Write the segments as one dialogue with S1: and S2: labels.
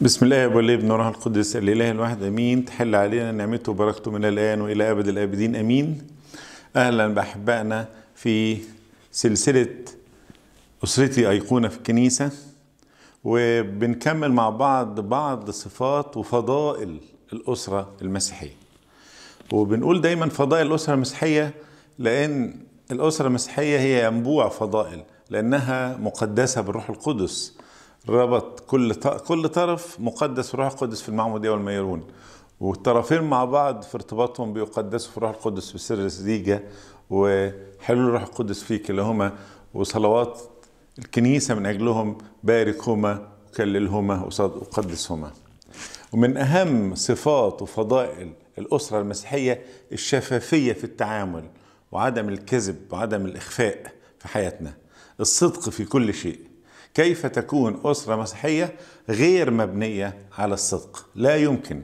S1: بسم الله والابن وروح القدس الاله الواحد امين تحل علينا نعمته وبركته من الان والى ابد الابدين امين اهلا باحبائنا في سلسله اسرتي ايقونه في الكنيسه وبنكمل مع بعض بعض صفات وفضائل الاسره المسيحيه وبنقول دايما فضائل الاسره المسيحيه لان الاسره المسيحيه هي ينبوع فضائل لانها مقدسه بالروح القدس ربط كل كل طرف مقدس روح القدس في المعموديه والميرون والطرفين مع بعض في ارتباطهم بيقدسوا في روح القدس بسر الزيجه وحلو روح القدس فيك اللي هما وصلوات الكنيسه من اجلهم باركهما وكللهما وقدسهما ومن اهم صفات وفضائل الاسره المسيحيه الشفافيه في التعامل وعدم الكذب وعدم الاخفاء في حياتنا الصدق في كل شيء كيف تكون أسرة مسيحية غير مبنية على الصدق لا يمكن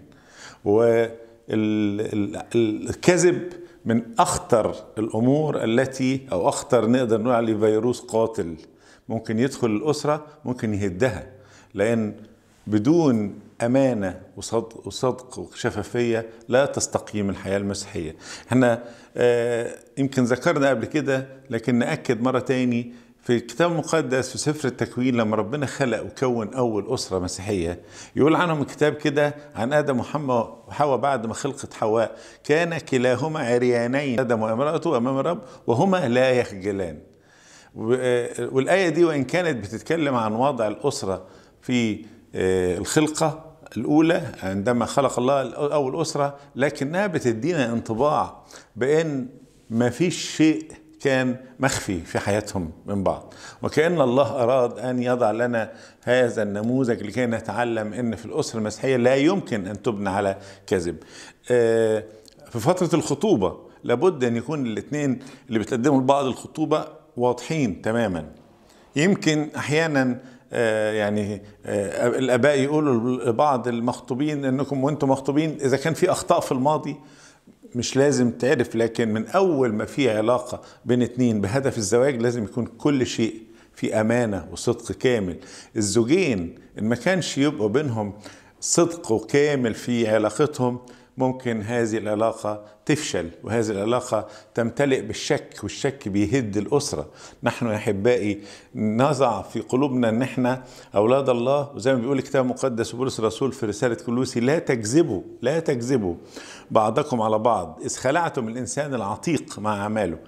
S1: والكذب من أخطر الأمور التي أو أخطر نقدر نقول عليه فيروس قاتل ممكن يدخل الأسرة ممكن يهدها لأن بدون أمانة وصدق, وصدق وشفافية لا تستقيم الحياة المسيحية احنا آه، يمكن ذكرنا قبل كده لكن نأكد مرة تاني في الكتاب المقدس في سفر التكوين لما ربنا خلق وكون اول اسره مسيحيه يقول عنهم الكتاب كده عن ادم وحواء بعد ما خلقت حواء كان كلاهما عريانين ادم وامراته امام الرب وهما لا يخجلان آه، والايه دي وان كانت بتتكلم عن وضع الاسره في آه، الخلقه الأولى عندما خلق الله أول أسرة لكنها بتدينا انطباع بأن ما فيش شيء كان مخفي في حياتهم من بعض وكأن الله أراد أن يضع لنا هذا النموذج لكي نتعلم أن في الأسرة المسيحية لا يمكن أن تبنى على كذب آه، في فترة الخطوبة لابد أن يكون الاثنين اللي بتقدموا لبعض الخطوبة واضحين تماما يمكن أحيانا آه، يعني آه، الاباء يقولوا لبعض المخطوبين انكم وانتم مخطوبين اذا كان في اخطاء في الماضي مش لازم تعرف لكن من اول ما في علاقه بين اتنين بهدف الزواج لازم يكون كل شيء في امانه وصدق كامل الزوجين ان ما كانش يبقوا بينهم صدق وكامل في علاقتهم ممكن هذه العلاقة تفشل وهذه العلاقة تمتلئ بالشك والشك بيهد الأسرة نحن يا أحبائي نضع في قلوبنا أن احنا أولاد الله وزي ما بيقول الكتاب المقدس وبولس الرسول في رسالة كلوسي لا تكذبوا لا تكذبوا بعضكم على بعض إذ خلعتم الإنسان العتيق مع أعماله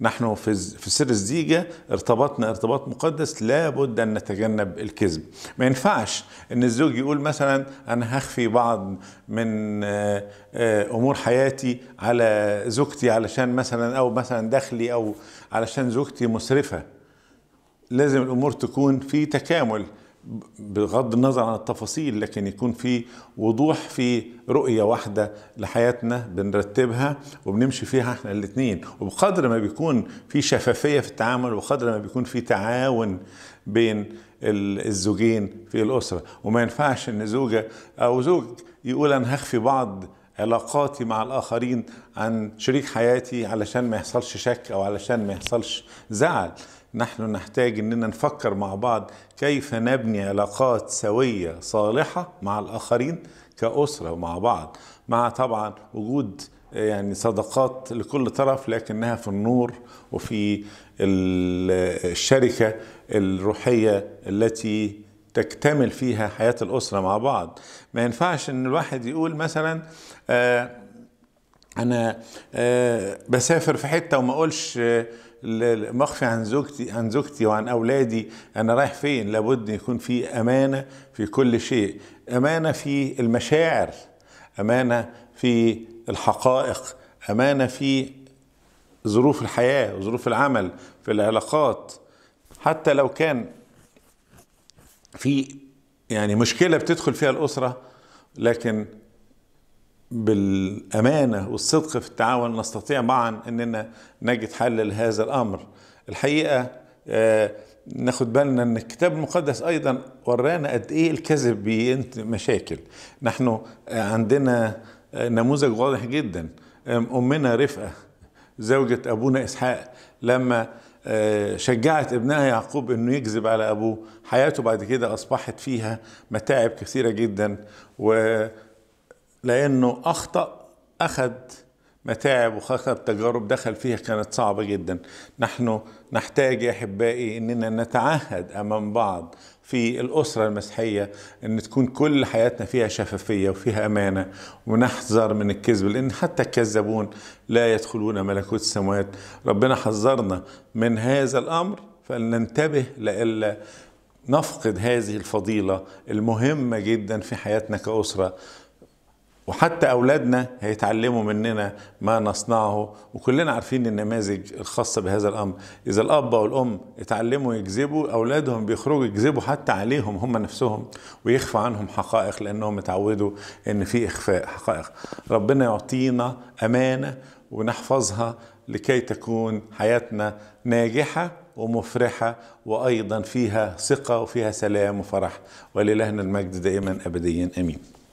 S1: نحن في في سر الزيجة ارتبطنا ارتباط مقدس لابد أن نتجنب الكذب ما ينفعش أن الزوج يقول مثلا أنا هخفي بعض من آه، آه، أمور حياتي على زوجتي علشان مثلا أو مثلا دخلي أو علشان زوجتي مسرفة لازم الأمور تكون في تكامل بغض النظر عن التفاصيل لكن يكون في وضوح في رؤية واحدة لحياتنا بنرتبها وبنمشي فيها احنا الاثنين وبقدر ما بيكون في شفافية في التعامل وبقدر ما بيكون في تعاون بين الزوجين في الأسرة وما ينفعش ان زوجة او زوج يقول انا هخفي بعض علاقاتي مع الآخرين عن شريك حياتي علشان ما يحصلش شك أو علشان ما يحصلش زعل نحن نحتاج اننا نفكر مع بعض كيف نبني علاقات سويه صالحه مع الاخرين كاسره مع بعض مع طبعا وجود يعني صداقات لكل طرف لكنها في النور وفي الشركه الروحيه التي تكتمل فيها حياه الاسره مع بعض ما ينفعش ان الواحد يقول مثلا آه انا آه، بسافر في حته وما اقولش آه، مخفي عن زوجتي عن زوجتي وعن اولادي انا رايح فين لابد يكون في امانه في كل شيء امانه في المشاعر امانه في الحقائق امانه في ظروف الحياه وظروف العمل في العلاقات حتى لو كان في يعني مشكله بتدخل فيها الاسره لكن بالامانه والصدق في التعاون نستطيع معا اننا نجد حل لهذا الامر الحقيقه آه، ناخد بالنا ان الكتاب المقدس ايضا ورانا قد ايه الكذب بينت مشاكل نحن آه، عندنا آه، نموذج واضح جدا امنا رفقه زوجة ابونا اسحاق لما شجعت ابنها يعقوب انه يكذب على ابوه حياته بعد كده اصبحت فيها متاعب كثيره جدا و لأنه أخطأ أخذ متاعب وخاصة تجارب دخل فيها كانت صعبة جدا نحن نحتاج يا أحبائي أننا نتعهد أمام بعض في الأسرة المسيحية أن تكون كل حياتنا فيها شفافية وفيها أمانة ونحذر من الكذب لأن حتى الكذابون لا يدخلون ملكوت السماوات ربنا حذرنا من هذا الأمر فلننتبه لئلا نفقد هذه الفضيلة المهمة جدا في حياتنا كأسرة وحتى أولادنا هيتعلموا مننا ما نصنعه وكلنا عارفين النماذج الخاصة بهذا الأمر إذا الأب أو الأم اتعلموا يكذبوا أولادهم بيخرجوا يكذبوا حتى عليهم هم نفسهم ويخفى عنهم حقائق لأنهم اتعودوا إن في إخفاء حقائق ربنا يعطينا أمانة ونحفظها لكي تكون حياتنا ناجحة ومفرحة وأيضا فيها ثقة وفيها سلام وفرح ولله المجد دائما أبديا أمين